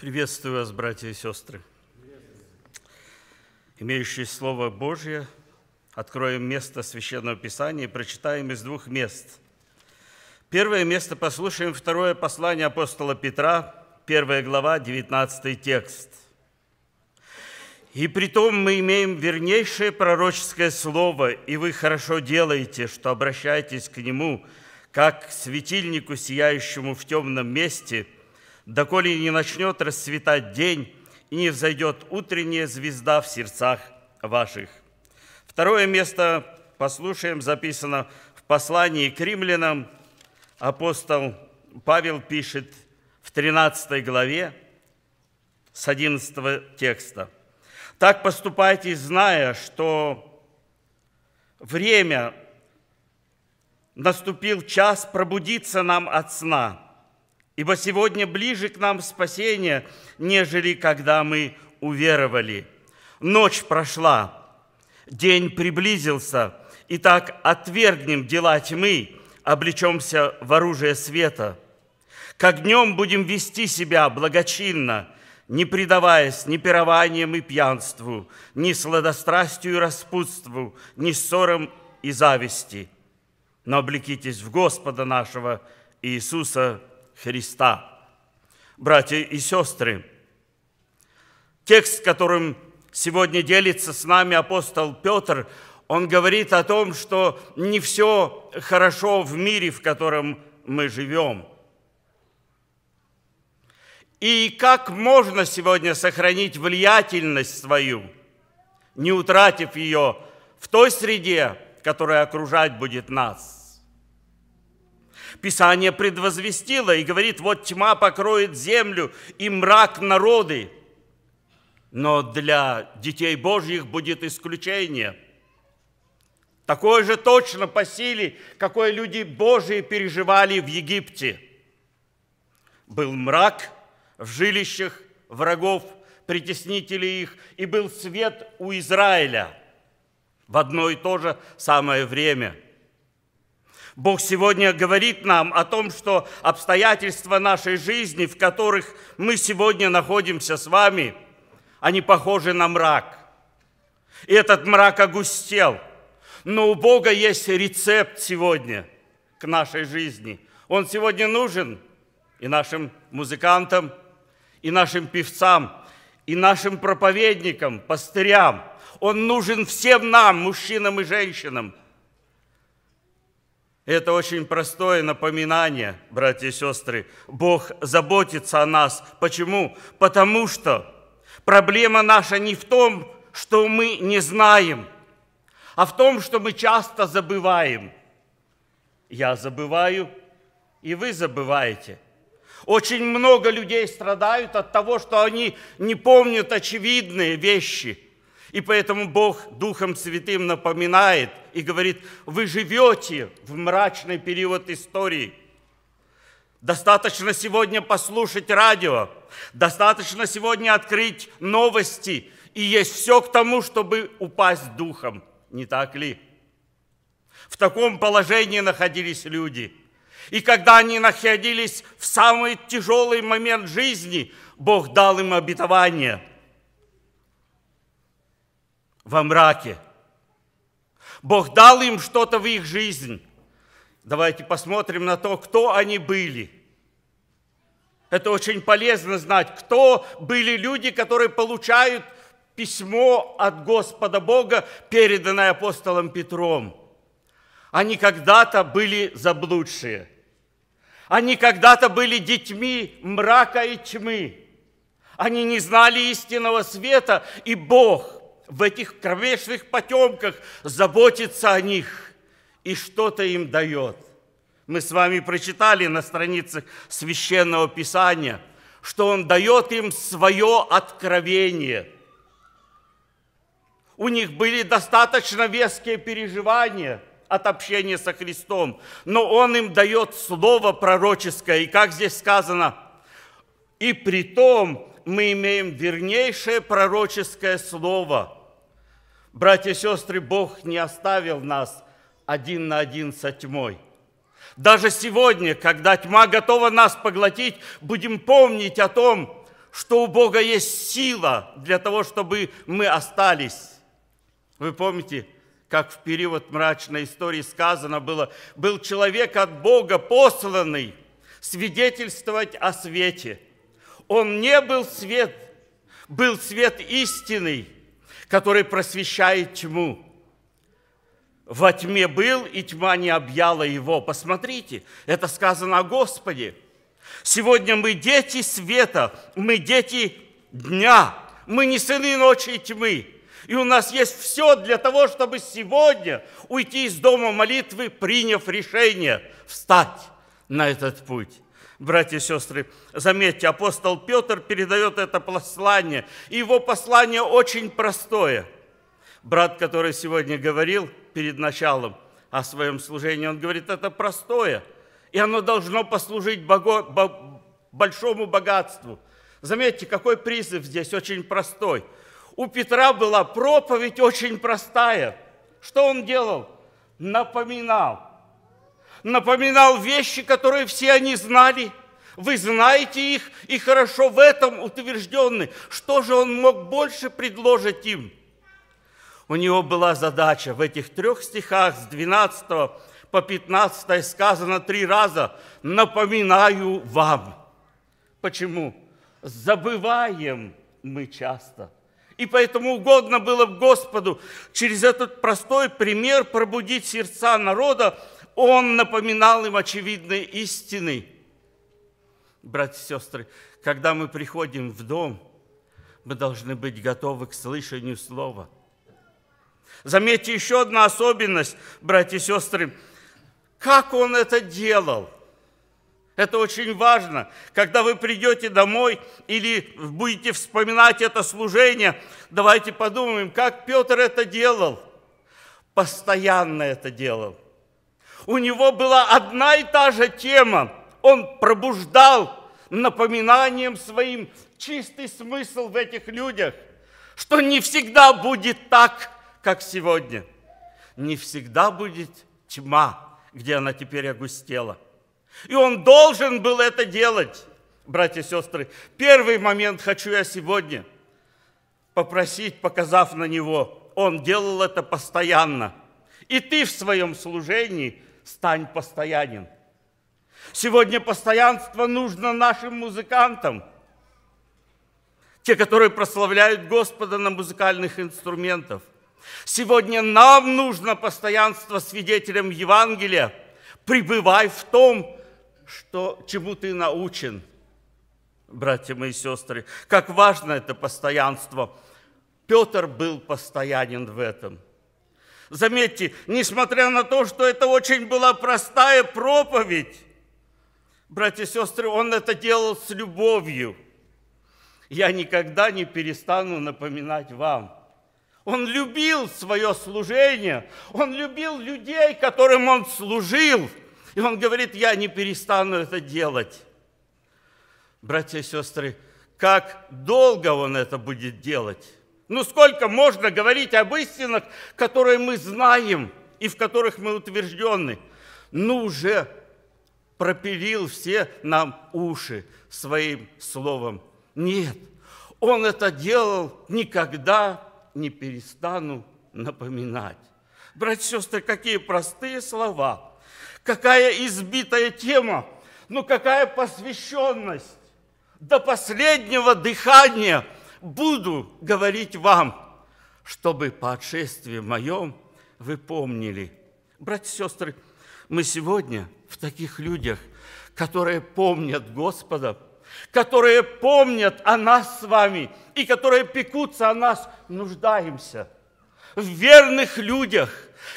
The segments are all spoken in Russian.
Приветствую вас, братья и сестры. Имеющие Слово Божье, откроем место Священного Писания и прочитаем из двух мест. Первое место послушаем второе послание апостола Петра, первая глава, 19 текст. «И притом мы имеем вернейшее пророческое слово, и вы хорошо делаете, что обращаетесь к нему, как к светильнику, сияющему в темном месте – доколе не начнет расцветать день и не взойдет утренняя звезда в сердцах ваших. Второе место, послушаем, записано в послании к римлянам. Апостол Павел пишет в 13 главе с 11 текста. «Так поступайте, зная, что время наступил час пробудиться нам от сна» Ибо сегодня ближе к нам спасение, нежели когда мы уверовали. Ночь прошла, день приблизился. и так отвергнем дела тьмы, облечемся в оружие света. Как днем будем вести себя благочинно, не предаваясь ни пированием и пьянству, ни сладострастию и распутству, ни ссорам и зависти. Но облекитесь в Господа нашего Иисуса Христа. Братья и сестры, текст, которым сегодня делится с нами апостол Петр, он говорит о том, что не все хорошо в мире, в котором мы живем. И как можно сегодня сохранить влиятельность свою, не утратив ее в той среде, которая окружать будет нас – Писание предвозвестило и говорит, вот тьма покроет землю и мрак народы. Но для детей Божьих будет исключение. Такое же точно по силе, какое люди Божии переживали в Египте. Был мрак в жилищах врагов, притеснителей их, и был свет у Израиля в одно и то же самое время – Бог сегодня говорит нам о том, что обстоятельства нашей жизни, в которых мы сегодня находимся с вами, они похожи на мрак. И этот мрак огустел. Но у Бога есть рецепт сегодня к нашей жизни. Он сегодня нужен и нашим музыкантам, и нашим певцам, и нашим проповедникам, пастырям. Он нужен всем нам, мужчинам и женщинам – это очень простое напоминание, братья и сестры. Бог заботится о нас. Почему? Потому что проблема наша не в том, что мы не знаем, а в том, что мы часто забываем. Я забываю, и вы забываете. Очень много людей страдают от того, что они не помнят очевидные вещи – и поэтому Бог Духом Святым напоминает и говорит, вы живете в мрачный период истории. Достаточно сегодня послушать радио, достаточно сегодня открыть новости, и есть все к тому, чтобы упасть духом, не так ли? В таком положении находились люди. И когда они находились в самый тяжелый момент жизни, Бог дал им обетование – во мраке. Бог дал им что-то в их жизнь. Давайте посмотрим на то, кто они были. Это очень полезно знать, кто были люди, которые получают письмо от Господа Бога, переданное апостолом Петром. Они когда-то были заблудшие. Они когда-то были детьми мрака и тьмы. Они не знали истинного света, и Бог – в этих кровешных потемках заботится о них и что-то им дает. Мы с вами прочитали на страницах Священного Писания, что Он дает им свое откровение. У них были достаточно веские переживания от общения со Христом, но Он им дает слово пророческое, и как здесь сказано, и при том мы имеем вернейшее пророческое слово – Братья и сестры, Бог не оставил нас один на один со тьмой. Даже сегодня, когда тьма готова нас поглотить, будем помнить о том, что у Бога есть сила для того, чтобы мы остались. Вы помните, как в период мрачной истории сказано было, был человек от Бога посланный свидетельствовать о свете. Он не был свет, был свет истинный – который просвещает тьму. Во тьме был, и тьма не объяла его. Посмотрите, это сказано о Господе. Сегодня мы дети света, мы дети дня, мы не сыны ночи и тьмы. И у нас есть все для того, чтобы сегодня уйти из дома молитвы, приняв решение встать на этот путь братья и сестры. Заметьте, апостол Петр передает это послание. И его послание очень простое. Брат, который сегодня говорил перед началом о своем служении, он говорит, это простое. И оно должно послужить бого... бо... большому богатству. Заметьте, какой призыв здесь очень простой. У Петра была проповедь очень простая. Что он делал? Напоминал напоминал вещи, которые все они знали. Вы знаете их и хорошо в этом утверждены. Что же он мог больше предложить им? У него была задача в этих трех стихах с 12 по 15 сказано три раза «напоминаю вам». Почему? Забываем мы часто. И поэтому угодно было Господу через этот простой пример пробудить сердца народа, он напоминал им очевидные истины. Братья и сестры, когда мы приходим в дом, мы должны быть готовы к слышанию слова. Заметьте еще одна особенность, братья и сестры, как он это делал – это очень важно. Когда вы придете домой или будете вспоминать это служение, давайте подумаем, как Петр это делал. Постоянно это делал. У него была одна и та же тема. Он пробуждал напоминанием своим чистый смысл в этих людях, что не всегда будет так, как сегодня. Не всегда будет тьма, где она теперь огустела. И он должен был это делать, братья и сестры. Первый момент хочу я сегодня попросить, показав на него. Он делал это постоянно. И ты в своем служении – стань постоянен. Сегодня постоянство нужно нашим музыкантам, те, которые прославляют Господа на музыкальных инструментах. Сегодня нам нужно постоянство свидетелям Евангелия. Пребывай в том, что, чему ты научен, братья мои сестры. Как важно это постоянство. Петр был постоянен в этом – Заметьте, несмотря на то, что это очень была простая проповедь, братья и сестры, он это делал с любовью. Я никогда не перестану напоминать вам. Он любил свое служение, он любил людей, которым он служил. И он говорит, я не перестану это делать. Братья и сестры, как долго он это будет делать? Ну сколько можно говорить об истинах, которые мы знаем и в которых мы утверждены? Ну уже пропилил все нам уши своим словом. Нет, он это делал, никогда не перестану напоминать. Братья и сестры, какие простые слова, какая избитая тема, но ну, какая посвященность до последнего дыхания – буду говорить вам, чтобы по отшествии моем вы помнили. Братья и сестры, мы сегодня в таких людях, которые помнят Господа, которые помнят о нас с вами и которые пекутся о нас, нуждаемся в верных людях,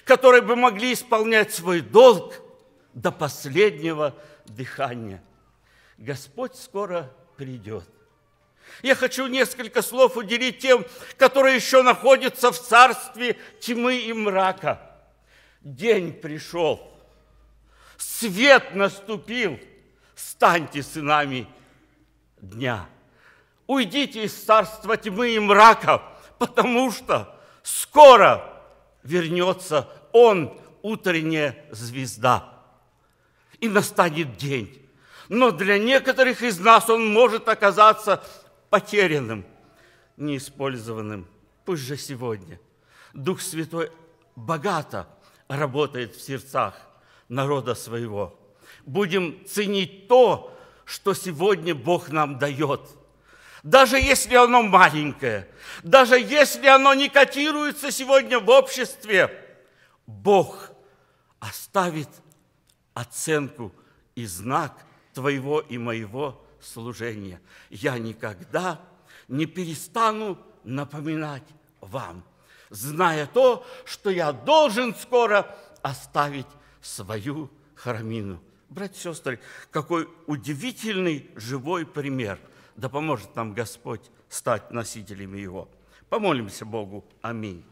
которые бы могли исполнять свой долг до последнего дыхания. Господь скоро придет. Я хочу несколько слов уделить тем, которые еще находятся в царстве тьмы и мрака. День пришел, свет наступил, станьте сынами дня. Уйдите из царства тьмы и мрака, потому что скоро вернется Он, утренняя звезда. И настанет день. Но для некоторых из нас он может оказаться потерянным, неиспользованным. Пусть же сегодня Дух Святой богато работает в сердцах народа своего. Будем ценить то, что сегодня Бог нам дает. Даже если оно маленькое, даже если оно не котируется сегодня в обществе, Бог оставит оценку и знак твоего и моего служения. Я никогда не перестану напоминать вам, зная то, что я должен скоро оставить свою храмину. Братья и сестры, какой удивительный живой пример. Да поможет нам Господь стать носителями его. Помолимся Богу. Аминь.